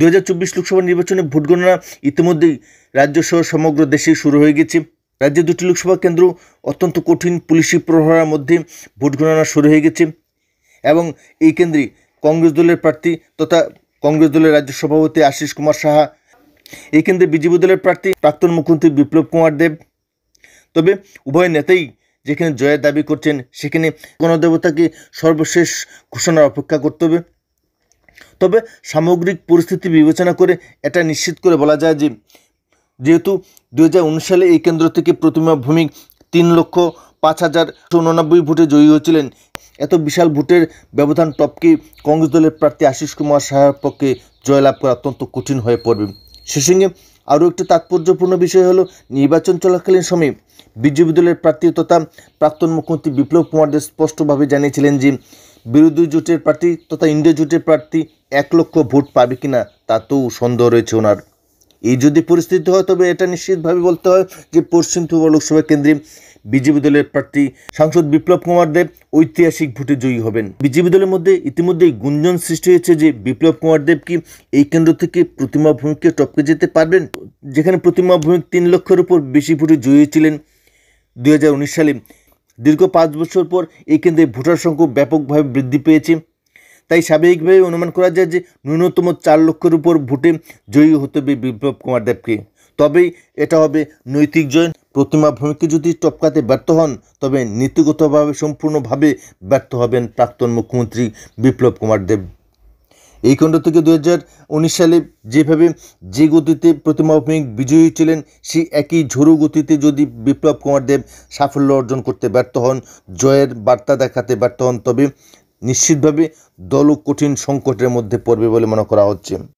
দু লোকসভা নির্বাচনে ভোট গণনা ইতিমধ্যেই রাজ্যসহ সমগ্র দেশে শুরু হয়ে গেছে রাজ্যে দুটি লোকসভা কেন্দ্র অত্যন্ত কঠিন পুলিশি প্রহরার মধ্যে ভোট গণনা শুরু হয়ে গেছে এবং এই কেন্দ্রে কংগ্রেস দলের প্রার্থী তথা কংগ্রেস দলের রাজ্য সভাপতি আশিস কুমার সাহা এই কেন্দ্রে বিজেপি দলের প্রার্থী প্রাক্তন মুখ্যমন্ত্রী বিপ্লব কুমার দেব তবে উভয় নেতাই যেখানে জয়ের দাবি করছেন সেখানে গণদেবতাকে সর্বশেষ ঘোষণার অপেক্ষা করতে হবে তবে সামগ্রিক পরিস্থিতি বিবেচনা করে এটা নিশ্চিত করে বলা যায় যে যেহেতু দু সালে এই কেন্দ্র থেকে প্রতিমা ভূমিক তিন লক্ষ পাঁচ হাজার উননব্বই ভোটে জয়ী হয়েছিলেন এত বিশাল ভোটের ব্যবধান টপকে কংগ্রেস দলের প্রার্থী আশিস কুমার সাহার পক্ষে জয়লাভ করা অত্যন্ত কঠিন হয়ে পড়বে সে সঙ্গে আরও একটি তাৎপর্যপূর্ণ বিষয় হলো নির্বাচন চলাকালীন সময়ে বিজেপি দলের প্রার্থী তথা প্রাক্তন মুখ্যমন্ত্রী বিপ্লব কুমার দেব স্পষ্টভাবে জানিয়েছিলেন যে বিরোধী জোটের প্রার্থী তথা ইন্ডিয়া জোটের প্রার্থী এক লক্ষ ভোট পাবে কিনা তাতেও সন্দেহ রয়েছে ওনার এই যদি পরিস্থিতি হয় তবে এটা নিশ্চিতভাবে বলতে হয় যে পশ্চিম ত্রিপুরা লোকসভা কেন্দ্রে বিজেপি দলের প্রার্থী সাংসদ বিপ্লব কুমার দেব ঐতিহাসিক ভোটে জয়ী হবেন বিজেপি দলের মধ্যে ইতিমধ্যেই গুঞ্জন সৃষ্টি হয়েছে যে বিপ্লব কুমার দেব কি এই কেন্দ্র থেকে প্রতিমা ভূমিকে টপকে যেতে পারবেন যেখানে প্রতিমা ভূমিক তিন লক্ষের উপর বেশি ভোটে জয়ী ছিলেন দু সালে দীর্ঘ পাঁচ বছর পর এই কেন্দ্রে ভোটার সংখ্যা ব্যাপকভাবে বৃদ্ধি পেয়েছে তাই স্বাভাবিকভাবে অনুমান করা যায় যে ন্যূনতম চার লক্ষের উপর ভোটে জয়ী হতে হবে বিপ্লব কুমার দেবকে তবেই এটা হবে নৈতিক জয় প্রতিমা ভূমিকে যদি টপকাতে ব্যর্থ হন তবে নীতিগতভাবে সম্পূর্ণভাবে ব্যর্থ হবেন প্রাক্তন মুখ্যমন্ত্রী বিপ্লব কুমার দেব এই খণ্ড থেকে দু সালে যেভাবে যে গতিতে প্রতিমা ভৌমিক বিজয়ী ছিলেন সেই একই ঝরু গতিতে যদি বিপ্লব কুমার দেব সাফল্য অর্জন করতে ব্যর্থ হন জয়ের বার্তা দেখাতে ব্যর্থ হন তবে নিশ্চিতভাবে দলও কঠিন সংকটের মধ্যে পড়বে বলে মনে করা হচ্ছে